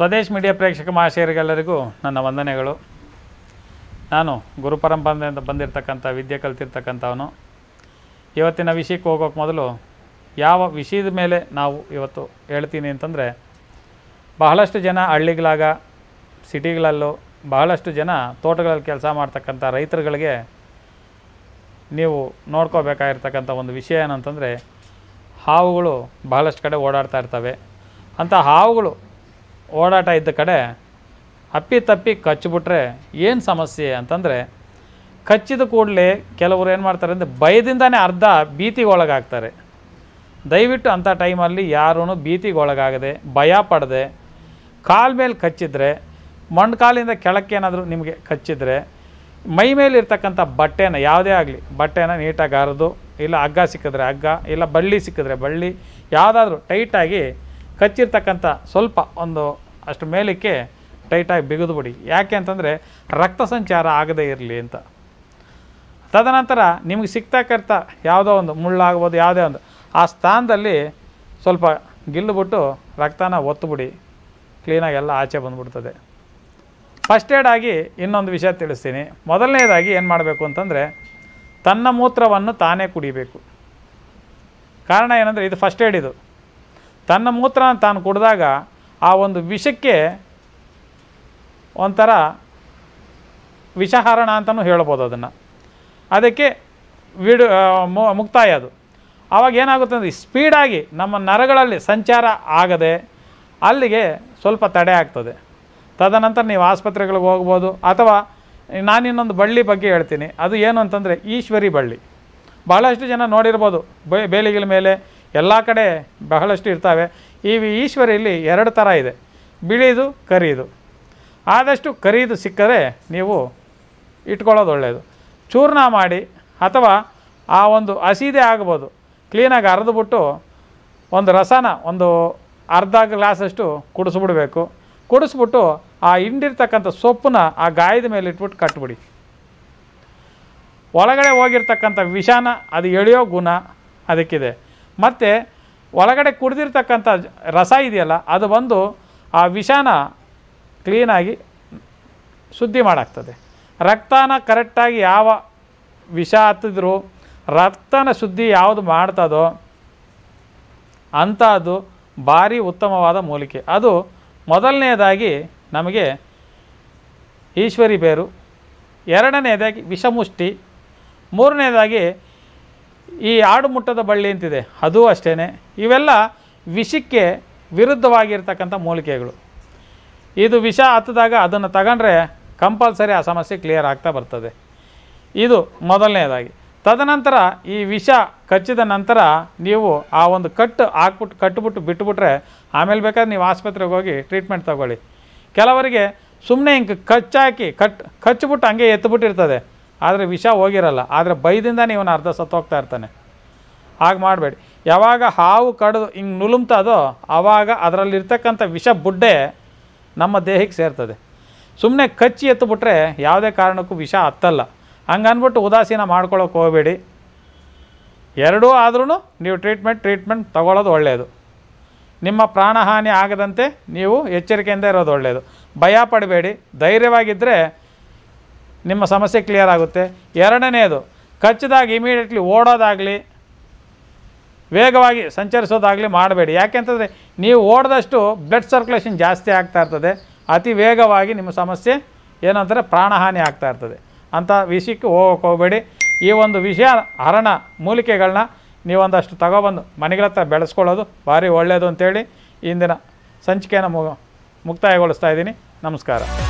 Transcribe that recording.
Swadesh media ಪ್ರೇಕ್ಷಕ ಮಹಾಶಯರಿಗೆಲ್ಲರಿಗೂ ನನ್ನ ವಂದನೆಗಳು ನಾನು ಗುರುಪರಂಪರೆಯಿಂದ ಬಂದಿರತಕ್ಕಂಥ ವಿದ್ಯೆ ಕಲ್ತಿರ್ತಕ್ಕಂಥವನು ಇವತ್ತಿನ ವಿಷಯಕ್ಕೆ ಹೋಗೋಕ್ಕೆ ಮೊದಲು ಯಾವ ವಿಷಯದ ಮೇಲೆ ನಾವು ಇವತ್ತು ಹೇಳ್ತೀನಿ ಅಂತಂದರೆ ಬಹಳಷ್ಟು ಜನ ಹಳ್ಳಿಗಳಾಗ ಸಿಟಿಗಳಲ್ಲೂ ಬಹಳಷ್ಟು ಜನ ತೋಟಗಳಲ್ಲಿ ಕೆಲಸ ಮಾಡ್ತಕ್ಕಂಥ ರೈತರುಗಳಿಗೆ ನೀವು ನೋಡ್ಕೋಬೇಕಾಗಿರ್ತಕ್ಕಂಥ ಒಂದು ವಿಷಯ ಏನಂತಂದರೆ ಹಾವುಗಳು ಬಹಳಷ್ಟು ಕಡೆ ಓಡಾಡ್ತಾ ಇರ್ತವೆ ಅಂಥ ಹಾವುಗಳು ಓಡಾಟ ಇದ್ದ ಕಡೆ ಅಪ್ಪಿತಪ್ಪಿ ಕಚ್ಚಿಬಿಟ್ರೆ ಏನು ಸಮಸ್ಯೆ ಅಂತಂದರೆ ಕಚ್ಚಿದ ಕೂಡಲೇ ಕೆಲವರು ಏನು ಮಾಡ್ತಾರೆ ಅಂದರೆ ಭಯದಿಂದನೇ ಅರ್ಧ ಭೀತಿಗೊಳಗಾಗ್ತಾರೆ ದಯವಿಟ್ಟು ಅಂಥ ಟೈಮಲ್ಲಿ ಯಾರೂ ಭೀತಿಗೊಳಗಾಗದೆ ಭಯ ಪಡದೆ ಕಾಲ್ ಮೇಲೆ ಕಚ್ಚಿದರೆ ಕಾಲಿಂದ ಕೆಳಕ್ಕೆ ಏನಾದರೂ ನಿಮಗೆ ಕಚ್ಚಿದರೆ ಮೈ ಮೇಲೆ ಇರ್ತಕ್ಕಂಥ ಬಟ್ಟೆನ ಯಾವುದೇ ಆಗಲಿ ಬಟ್ಟೆನ ನೀಟಾಗಿ ಹರಿದು ಇಲ್ಲ ಹಗ್ಗ ಸಿಕ್ಕಿದ್ರೆ ಹಗ್ಗ ಇಲ್ಲ ಬಳ್ಳಿ ಸಿಕ್ಕಿದ್ರೆ ಬಳ್ಳಿ ಯಾವುದಾದ್ರೂ ಟೈಟಾಗಿ ಕಚ್ಚಿರ್ತಕ್ಕಂಥ ಸ್ವಲ್ಪ ಒಂದು ಅಷ್ಟು ಮೇಲಕ್ಕೆ ಟೈಟಾಗಿ ಬಿಗಿದು ಬಿಡಿ ಯಾಕೆ ಅಂತಂದರೆ ರಕ್ತ ಸಂಚಾರ ಆಗದೇ ಇರಲಿ ಅಂತ ತದನಂತರ ನಿಮಗೆ ಸಿಗ್ತಕ್ಕಂಥ ಯಾವುದೋ ಒಂದು ಮುಳ್ಳಾಗ್ಬೋದು ಯಾವುದೇ ಒಂದು ಆ ಸ್ಥಾನದಲ್ಲಿ ಸ್ವಲ್ಪ ಗಿಲ್ಲುಬಿಟ್ಟು ರಕ್ತನ ಒತ್ತುಬಿಡಿ ಕ್ಲೀನಾಗಿ ಎಲ್ಲ ಆಚೆ ಬಂದುಬಿಡ್ತದೆ ಫಸ್ಟ್ ಏಡಾಗಿ ಇನ್ನೊಂದು ವಿಷಯ ತಿಳಿಸ್ತೀನಿ ಮೊದಲನೇದಾಗಿ ಏನು ಮಾಡಬೇಕು ಅಂತಂದರೆ ತನ್ನ ಮೂತ್ರವನ್ನು ತಾನೇ ಕುಡಿಬೇಕು ಕಾರಣ ಏನಂದರೆ ಇದು ಫಸ್ಟ್ ಏಡ್ ಇದು ತನ್ನ ಮೂತ್ರನ ತಾನು ಕುಡಿದಾಗ ಆ ಒಂದು ವಿಷಕ್ಕೆ ಒಂಥರ ವಿಷಹರಣ ಅಂತಲೂ ಹೇಳ್ಬೋದು ಅದನ್ನು ಅದಕ್ಕೆ ವಿಡು ಮುಕ್ತಾಯ ಅದು ಆವಾಗ ಏನಾಗುತ್ತೆ ಅಂದರೆ ಸ್ಪೀಡಾಗಿ ನಮ್ಮ ನರಗಳಲ್ಲಿ ಸಂಚಾರ ಆಗದೆ ಅಲ್ಲಿಗೆ ಸ್ವಲ್ಪ ತಡೆ ಆಗ್ತದೆ ತದನಂತರ ನೀವು ಆಸ್ಪತ್ರೆಗಳಿಗೆ ಹೋಗ್ಬೋದು ಅಥವಾ ನಾನಿನ್ನೊಂದು ಬಳ್ಳಿ ಬಗ್ಗೆ ಹೇಳ್ತೀನಿ ಅದು ಏನು ಅಂತಂದರೆ ಈಶ್ವರಿ ಬಳ್ಳಿ ಬಹಳಷ್ಟು ಜನ ನೋಡಿರ್ಬೋದು ಬೇ ಬೇಲಿಗಳ ಮೇಲೆ ಎಲ್ಲ ಕಡೆ ಬಹಳಷ್ಟು ಇರ್ತವೆ ಈ ಈಶ್ವರಿಯಲ್ಲಿ ಎರಡು ಥರ ಇದೆ ಬಿಳಿದು ಕರಿದು ಆದಷ್ಟು ಕರಿದು ಸಿಕ್ಕರೆ ನೀವು ಇಟ್ಕೊಳ್ಳೋದು ಒಳ್ಳೆಯದು ಚೂರ್ಣ ಮಾಡಿ ಅಥವಾ ಆ ಒಂದು ಹಸಿದೇ ಆಗ್ಬೋದು ಕ್ಲೀನಾಗಿ ಅರೆದುಬಿಟ್ಟು ಒಂದು ರಸನ ಒಂದು ಅರ್ಧ ಗ್ಲಾಸಷ್ಟು ಕುಡಿಸ್ಬಿಡ್ಬೇಕು ಕುಡಿಸ್ಬಿಟ್ಟು ಆ ಹಿಂಡಿರ್ತಕ್ಕಂಥ ಸೊಪ್ಪನ್ನ ಆ ಗಾಯದ ಮೇಲೆ ಇಟ್ಬಿಟ್ಟು ಕಟ್ಬಿಡಿ ಒಳಗಡೆ ಹೋಗಿರ್ತಕ್ಕಂಥ ವಿಷಾನ ಅದು ಎಳೆಯೋ ಗುಣ ಅದಕ್ಕಿದೆ ಮತ್ತು ಒಳಗಡೆ ಕುಡಿದಿರ್ತಕ್ಕಂಥ ರಸ ಇದೆಯಲ್ಲ ಅದು ಬಂದು ಆ ವಿಷಾನ ಕ್ಲೀನಾಗಿ ಶುದ್ಧಿ ಮಾಡಾಗ್ತದೆ ರಕ್ತನ ಕರೆಕ್ಟಾಗಿ ಯಾವ ವಿಷ ಹತ್ತಿದ್ರು ರಕ್ತನ ಶುದ್ಧಿ ಯಾವುದು ಮಾಡ್ತದೋ ಅಂಥದ್ದು ಭಾರಿ ಉತ್ತಮವಾದ ಮೂಲಿಕೆ ಅದು ಮೊದಲನೆಯದಾಗಿ ನಮಗೆ ಈಶ್ವರಿ ಬೇರು ಎರಡನೆಯದಾಗಿ ವಿಷಮುಷ್ಟಿ ಮೂರನೇದಾಗಿ ಈ ಆಡು ಮುಟ್ಟದ ಬಳ್ಳಿ ಅಂತಿದೆ ಅದೂ ಅಷ್ಟೇ ಇವೆಲ್ಲ ವಿಷಕ್ಕೆ ವಿರುದ್ಧವಾಗಿರ್ತಕ್ಕಂಥ ಮೂಲಿಕೆಗಳು ಇದು ವಿಷ ಹತ್ತಿದಾಗ ಅದನ್ನು ತಗೊಂಡ್ರೆ ಕಂಪಲ್ಸರಿ ಆ ಸಮಸ್ಯೆ ಕ್ಲಿಯರ್ ಆಗ್ತಾ ಬರ್ತದೆ ಇದು ಮೊದಲನೇದಾಗಿ ತದನಂತರ ಈ ವಿಷ ಕಚ್ಚಿದ ನಂತರ ನೀವು ಆ ಒಂದು ಕಟ್ಟು ಹಾಕ್ಬಿಟ್ಟು ಕಟ್ಟುಬಿಟ್ಟು ಬಿಟ್ಟುಬಿಟ್ರೆ ಆಮೇಲೆ ಬೇಕಾದ್ರೆ ನೀವು ಆಸ್ಪತ್ರೆಗೆ ಹೋಗಿ ಟ್ರೀಟ್ಮೆಂಟ್ ತಗೊಳ್ಳಿ ಕೆಲವರಿಗೆ ಸುಮ್ಮನೆ ಹಿಂಗೆ ಕಚ್ಚಾಕಿ ಕಟ್ ಕಚ್ಚಿಬಿಟ್ಟು ಹಂಗೆ ಎತ್ತಿಬಿಟ್ಟಿರ್ತದೆ ಆದರೆ ವಿಷ ಹೋಗಿರಲ್ಲ ಆದರೆ ಬೈದಿಂದ ನೀವು ಅರ್ಧ ಸತ್ತೋಗ್ತಾ ಇರ್ತಾನೆ ಹಾಗೆ ಮಾಡಬೇಡಿ ಯಾವಾಗ ಹಾವು ಕಡಿದು ಹಿಂಗೆ ನುಲುಮ್ತದೋ ಆವಾಗ ಅದರಲ್ಲಿರ್ತಕ್ಕಂಥ ವಿಷ ಬುಡ್ಡೆ ನಮ್ಮ ದೇಹಕ್ಕೆ ಸೇರ್ತದೆ ಸುಮ್ಮನೆ ಕಚ್ಚಿ ಎತ್ತುಬಿಟ್ರೆ ಯಾವುದೇ ಕಾರಣಕ್ಕೂ ವಿಷ ಹತ್ತಲ್ಲ ಹಂಗನ್ಬಿಟ್ಟು ಉದಾಸೀನ ಮಾಡ್ಕೊಳ್ಳೋಕೆ ಹೋಗಬೇಡಿ ಎರಡೂ ಆದ್ರೂ ನೀವು ಟ್ರೀಟ್ಮೆಂಟ್ ಟ್ರೀಟ್ಮೆಂಟ್ ತಗೊಳ್ಳೋದು ಒಳ್ಳೆಯದು ನಿಮ್ಮ ಪ್ರಾಣಹಾನಿ ಆಗದಂತೆ ನೀವು ಎಚ್ಚರಿಕೆಯಿಂದ ಇರೋದು ಒಳ್ಳೆಯದು ಭಯ ಪಡಬೇಡಿ ಧೈರ್ಯವಾಗಿದ್ದರೆ ನಿಮ್ಮ ಸಮಸ್ಯೆ ಕ್ಲಿಯರ್ ಆಗುತ್ತೆ ಎರಡನೇದು ಖರ್ಚದಾಗಿ ಇಮಿಡಿಯೇಟ್ಲಿ ಓಡೋದಾಗಲಿ ವೇಗವಾಗಿ ಸಂಚರಿಸೋದಾಗಲಿ ಮಾಡಬೇಡಿ ಯಾಕೆಂತಂದರೆ ನೀವು ಓಡದಷ್ಟು ಬ್ಲಡ್ ಸರ್ಕ್ಯುಲೇಷನ್ ಜಾಸ್ತಿ ಆಗ್ತಾ ಇರ್ತದೆ ಅತಿ ವೇಗವಾಗಿ ನಿಮ್ಮ ಸಮಸ್ಯೆ ಏನಂತಾರೆ ಪ್ರಾಣಹಾನಿ ಆಗ್ತಾ ಇರ್ತದೆ ಅಂಥ ವಿಷಯಕ್ಕೆ ಹೋಗೋಕೆ ಹೋಗಬೇಡಿ ಈ ಒಂದು ವಿಷಯ ಹರಣ ಮೂಲಿಕೆಗಳನ್ನ ನೀವೊಂದಷ್ಟು ತಗೊಬಂದು ಹತ್ರ ಬೆಳೆಸ್ಕೊಳ್ಳೋದು ಭಾರಿ ಒಳ್ಳೆಯದು ಅಂತೇಳಿ ಇಂದಿನ ಸಂಚಿಕೆಯನ್ನು ಮುಕ್ತಾಯಗೊಳಿಸ್ತಾ ಇದ್ದೀನಿ ನಮಸ್ಕಾರ